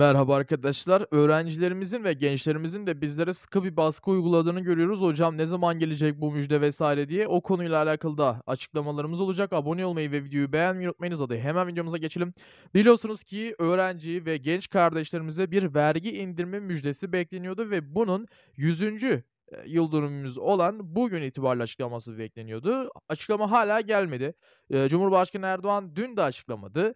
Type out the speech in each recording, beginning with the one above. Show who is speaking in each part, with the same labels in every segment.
Speaker 1: Merhaba arkadaşlar. Öğrencilerimizin ve gençlerimizin de bizlere sıkı bir baskı uyguladığını görüyoruz. Hocam ne zaman gelecek bu müjde vesaire diye o konuyla alakalı da açıklamalarımız olacak. Abone olmayı ve videoyu beğenmeyi unutmayınız. Hadi hemen videomuza geçelim. Biliyorsunuz ki öğrenci ve genç kardeşlerimize bir vergi indirme müjdesi bekleniyordu ve bunun 100 e, yıl dönümümüz olan bugün itibariyle açıklaması bekleniyordu. Açıklama hala gelmedi. E, Cumhurbaşkanı Erdoğan dün de açıklamadı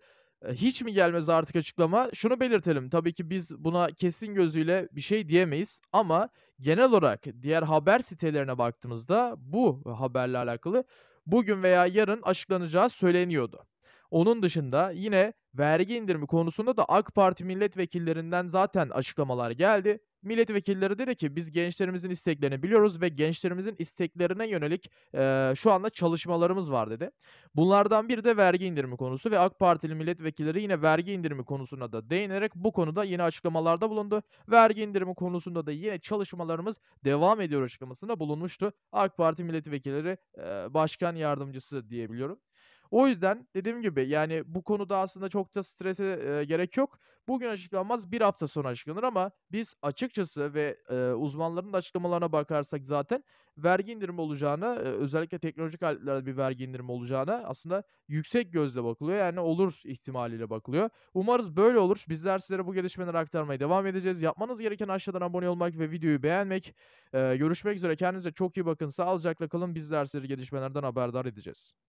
Speaker 1: hiç mi gelmez artık açıklama? Şunu belirtelim. Tabii ki biz buna kesin gözüyle bir şey diyemeyiz ama genel olarak diğer haber sitelerine baktığımızda bu haberle alakalı bugün veya yarın açıklanacağı söyleniyordu. Onun dışında yine vergi indirimi konusunda da AK Parti milletvekillerinden zaten açıklamalar geldi milletvekilleri dedi ki biz gençlerimizin isteklerini biliyoruz ve gençlerimizin isteklerine yönelik e, şu anda çalışmalarımız var dedi. Bunlardan biri de vergi indirimi konusu ve AK Partili milletvekilleri yine vergi indirimi konusuna da değinerek bu konuda yine açıklamalarda bulundu. Vergi indirimi konusunda da yine çalışmalarımız devam ediyor açıklamasında bulunmuştu. AK Parti milletvekilleri e, başkan yardımcısı diyebiliyorum. O yüzden dediğim gibi yani bu konuda aslında çok da strese e, gerek yok. Bugün açıklanmaz bir hafta sonra açıklanır ama biz açıkçası ve e, uzmanların da açıklamalarına bakarsak zaten vergi indirimi olacağını e, özellikle teknolojik aletlerde bir vergi indirimi olacağını aslında yüksek gözle bakılıyor. Yani olur ihtimaliyle bakılıyor. Umarız böyle olur. Bizler sizlere bu gelişmeleri aktarmaya devam edeceğiz. Yapmanız gereken aşağıdan abone olmak ve videoyu beğenmek. E, görüşmek üzere. Kendinize çok iyi bakın. Sağlıcakla kalın. Bizler sizleri gelişmelerden haberdar edeceğiz.